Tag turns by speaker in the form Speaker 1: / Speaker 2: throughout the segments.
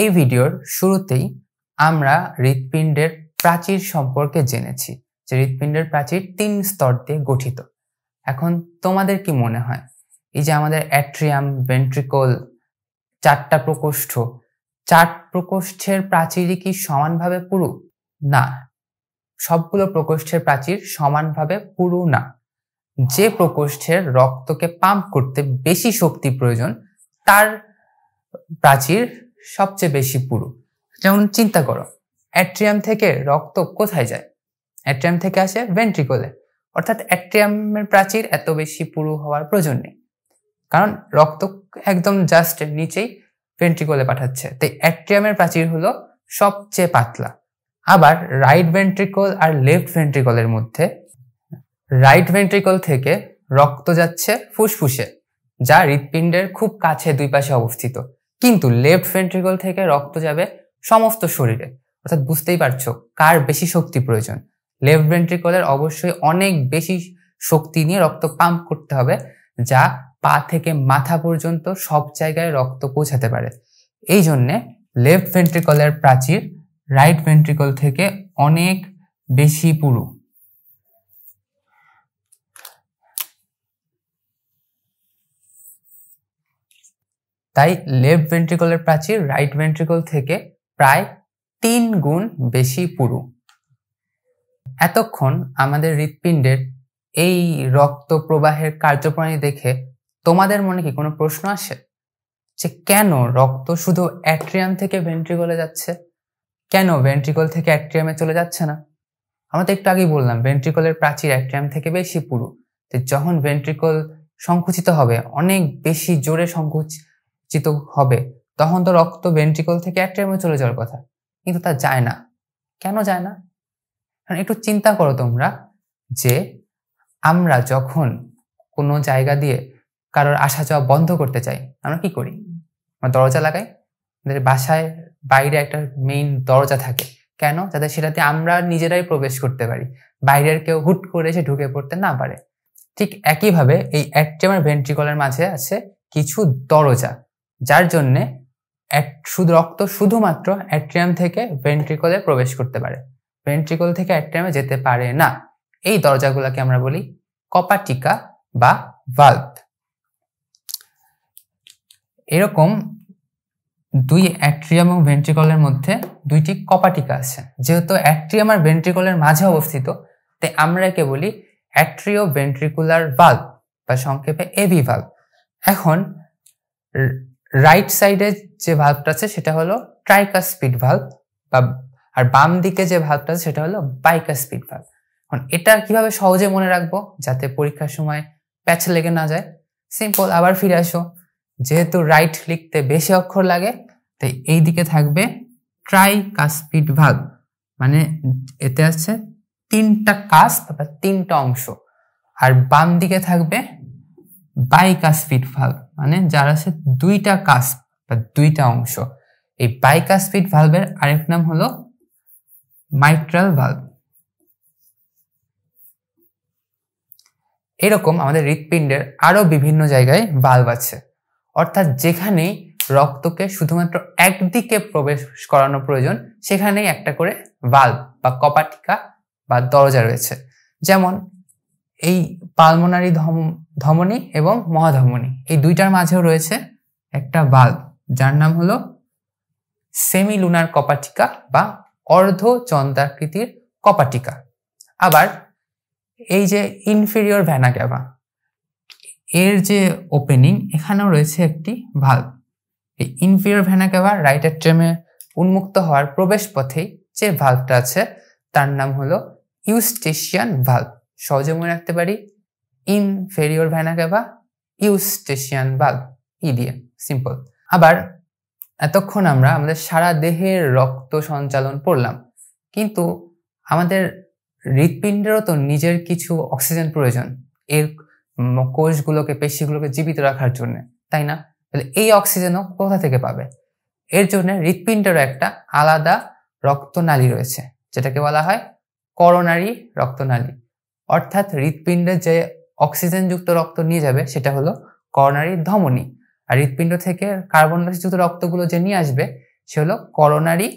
Speaker 1: এই ভিডিওর শুরুতেই আমরা হৃৎপিণ্ডের প্রাচীর সম্পর্কে জেনেছি যে হৃৎপিণ্ডের প্রাচীর তিন স্তর দিয়ে গঠিত এখন তোমাদের কি মনে হয় এই যে আমাদের অ্যাট্রিয়াম ভেন্ট্রিকল চারটা প্রকোষ্ঠ চার প্রকোষ্ঠের প্রাচীরই কি সমানভাবে পুরু না সবগুলো প্রকোষ্ঠের প্রাচীর সমানভাবে পুরু না যে প্রকোষ্ঠের রক্তকে পাম্প করতে বেশি শক্তি প্রয়োজন তার প্রাচীর সবচেয়ে বেশি পুরু যেমন চিন্তা করো অ্যাট্রিয়াম থেকে রক্ত কোথায় যায় অ্যাট্রিয়াম থেকে আসে ভেন্ট্রিকোলে অর্থাৎ অ্যাট্রিয়ামের প্রাচীর এত বেশি পুরু হওয়ার প্রয়োজন নেই কারণ রক্ত একদম জাস্ট নিচেই ভেন্ট্রিকোলে পাঠাচ্ছে তাই অ্যাট্রিয়ামের প্রাচীর হলো সবচেয়ে পাতলা আবার রাইট ভেন্ট্রিকল আর লেফট ভেন্ট্রিকলের মধ্যে রাইট ভেন্ট্রিকল থেকে রক্ত যাচ্ছে ফুসফুসে যা হৃৎপিণ্ডের খুব কাছে দুই পাশে অবস্থিত কিন্তু লেফট ভেন্ট্রিকল থেকে রক্ত যাবে সমস্ত শরীরে অর্থাৎ বুঝতেই পারছো কার বেশি শক্তি প্রয়োজন লেফট ভেন্ট্রিকলের অবশ্যই অনেক বেশি শক্তি নিয়ে রক্ত পাম্প করতে হবে যা পা থেকে মাথা পর্যন্ত সব জায়গায় রক্ত পৌঁছাতে পারে এই জন্যে লেফট ভেন্ট্রিকলের প্রাচীর রাইট ভেন্ট্রিকল থেকে অনেক বেশি পুরু তাই লেফট ভেন্ট্রিকলের প্রাচীর রাইট ভেন্ট্রিকল থেকে প্রায় তিন গুণ বেশি পুরু এতক্ষণ আমাদের হৃৎপিণ্ডের এই রক্ত প্রবাহের কার্যপ্রণালী দেখে তোমাদের মনে কি কোনো প্রশ্ন আসে যে কেন রক্ত শুধু অ্যাট্রিয়াম থেকে ভেন্ট্রিকলে যাচ্ছে কেন ভেন্ট্রিকল থেকে অ্যাট্রিয়ামে চলে যাচ্ছে না আমরা তো একটু আগেই বললাম ভেন্ট্রিকলের প্রাচীর অ্যাট্রিয়াম থেকে বেশি পুরু তো যখন ভেন্ট্রিকল সংকুচিত হবে অনেক বেশি জোরে সংকুচ চিত হবে তখন তো রক্ত ভেন্ট্রিকল থেকে অ্যাট্রিয়ামে চলে যাওয়ার কথা কিন্তু তা যায় না কেন যায় না কারণ একটু চিন্তা করো তোমরা যে আমরা যখন কোনো জায়গা দিয়ে কারোর আসা যাওয়া বন্ধ করতে চাই আমরা কি করি আমরা দরজা লাগাই আমাদের বাসায় বাইরে একটা মেইন দরজা থাকে কেন যাতে সেটাতে আমরা নিজেরাই প্রবেশ করতে পারি বাইরের কেউ হুট করে এসে ঢুকে পড়তে না পারে ঠিক একইভাবে এই অ্যাট্রিয়াম ভেন্ট্রিকলের মাঝে আছে কিছু দরজা যার জন্যে শুধু রক্ত শুধুমাত্র অ্যাট্রিয়াম থেকে ভেন্ট্রিকলে প্রবেশ করতে পারে ভেন্ট্রিকল থেকে অ্যাট্রিয়ামে যেতে পারে না এই দরজাগুলোকে আমরা বলি কপাটিকা বা ভাল্ভ এরকম দুই অ্যাট্রিয়াম এবং ভেন্ট্রিকলের মধ্যে দুইটি কপাটিকা আছে যেহেতু অ্যাট্রিয়াম আর ভেন্ট্রিকলের মাঝে অবস্থিত তাই আমরা একে বলি অ্যাট্রিও ভেন্ট্রিকুলার ভাল্ভ বা সংক্ষেপে এভি ভাল্ভ এখন রাইট সাইডে যে ভাল্বটা আছে সেটা হলো ট্রাইকা স্পিড ভাল্ব বা আর বাম দিকে যে ভাল্বটা আছে সেটা হলো বাইকা স্পিড ভাল্ব এখন এটা কিভাবে সহজে মনে রাখবো যাতে পরীক্ষার সময় প্যাচ লেগে না যায় সিম্পল আবার ফিরে আসো যেহেতু রাইট লিখতে বেশি অক্ষর লাগে তাই এই দিকে থাকবে ট্রাই কাস্পিড ভাগ মানে এতে আছে তিনটা কাস্প বা তিনটা অংশ আর বাম দিকে থাকবে বাই কাস্পিড ভাগ মানে যার আছে দুইটা কাস্প বা দুইটা অংশ এই বাইকাসপিড ভালভের আরেক নাম হলো মাইট্রাল ভালভ এরকম আমাদের হৃৎপিণ্ডের আরও বিভিন্ন জায়গায় ভালভ আছে অর্থাৎ যেখানে রক্তকে শুধুমাত্র একদিকে প্রবেশ করানো প্রয়োজন সেখানেই একটা করে ভাল্ব বা কপাটিকা বা দরজা রয়েছে যেমন এই পালমোনারি ধমনী এবং মহাধমনী এই দুইটার মাঝেও রয়েছে একটা বাল্ব যার নাম হলো সেমিলুনার কপাটিকা বা অর্ধ চন্দ্রাকৃতির কপাটিকা আবার এই যে ইনফেরিয়র ভ্যানা ক্যাভা এর যে ওপেনিং এখানেও রয়েছে একটি ভাল্ব এই ইনফেরিয়র ভ্যানা ক্যাভা রাইট ট্রেমে উন্মুক্ত হওয়ার প্রবেশ পথেই যে ভাল্বটা আছে তার নাম হলো ইউস্টেশিয়ান ভাল্ব সহজে মনে রাখতে পারি ইনফেরিয়র ভ্যানা ক্যাভা ইউস্টেশিয়ান বাল্ব ই দিয়ে সিম্পল আবার এতক্ষণ আমরা আমাদের সারা দেহের রক্ত সঞ্চালন করলাম কিন্তু আমাদের হৃৎপিণ্ডেরও তো নিজের কিছু অক্সিজেন প্রয়োজন এর কোষগুলোকে পেশিগুলোকে জীবিত রাখার জন্য তাই না তাহলে এই অক্সিজেনও কোথা থেকে পাবে এর জন্য হৃৎপিণ্ডেরও একটা আলাদা রক্তনালী রয়েছে যেটাকে বলা হয় করোনারি রক্তনালী অর্থাৎ হৃৎপিণ্ডে যে অক্সিজেনযুক্ত রক্ত নিয়ে যাবে সেটা হলো করোনারি ধমনী আর হৃৎপিণ্ড থেকে কার্বন ডাইঅক্সাইডযুক্ত রক্তগুলো যে নিয়ে আসবে সে হলো করোনারি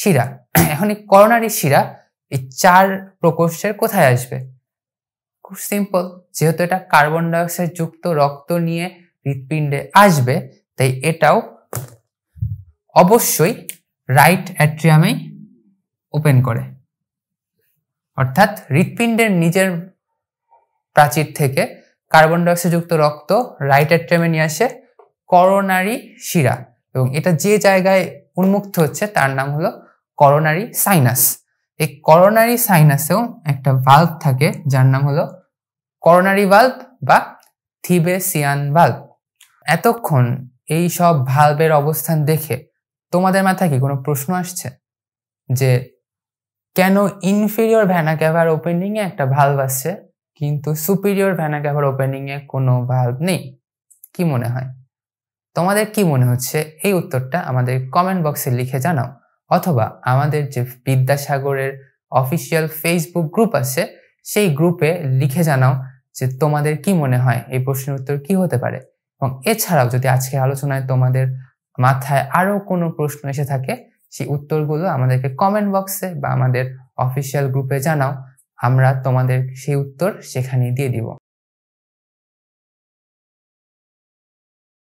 Speaker 1: শিরা এখন এই করোনারি শিরা এই চার প্রকোষ্ঠের কোথায় আসবে খুব সিম্পল যেহেতু এটা কার্বন ডাইঅক্সাইড যুক্ত রক্ত নিয়ে হৃৎপিণ্ডে আসবে তাই এটাও অবশ্যই রাইট অ্যাট্রিয়ামেই ওপেন করে অর্থাৎ হৃৎপিণ্ডের নিজের প্রাচীর থেকে কার্বন ডাইঅক্সাইডযুক্ত রক্ত রাইট অ্যাট্রামে নিয়ে আসে করোনারি শিরা এবং এটা যে জায়গায় উন্মুক্ত হচ্ছে তার নাম হলো করোনারি সাইনাস এই করোনারি সাইনাসেও একটা ভাল্ব থাকে যার নাম হলো করোনারি ভাল্ব বা থিবেসিয়ান ভাল্ব এতক্ষণ এই সব ভাল্বের অবস্থান দেখে তোমাদের মাথায় কি কোনো প্রশ্ন আসছে যে কেন ইনফেরিয়র ভ্যানা ক্যাভার ওপেনিংয়ে একটা ভাল্ব আছে কিন্তু সুপিরিয়র ভ্যানা ক্যাভার ওপেনিংয়ে কোনো ভাল্ব নেই কি মনে হয় তোমাদের কি মনে হচ্ছে এই উত্তরটা আমাদের কমেন্ট বক্সে লিখে জানাও অথবা আমাদের যে বিদ্যাসাগরের অফিসিয়াল ফেসবুক গ্রুপ আছে সেই গ্রুপে লিখে জানাও যে তোমাদের কি মনে হয় এই প্রশ্নের উত্তর কি হতে পারে এবং এছাড়াও যদি আজকের আলোচনায় তোমাদের মাথায় আরও কোনো প্রশ্ন এসে থাকে সেই উত্তরগুলো আমাদেরকে কমেন্ট বক্সে বা আমাদের অফিসিয়াল গ্রুপে জানাও আমরা তোমাদের সেই উত্তর সেখানে দিয়ে দিব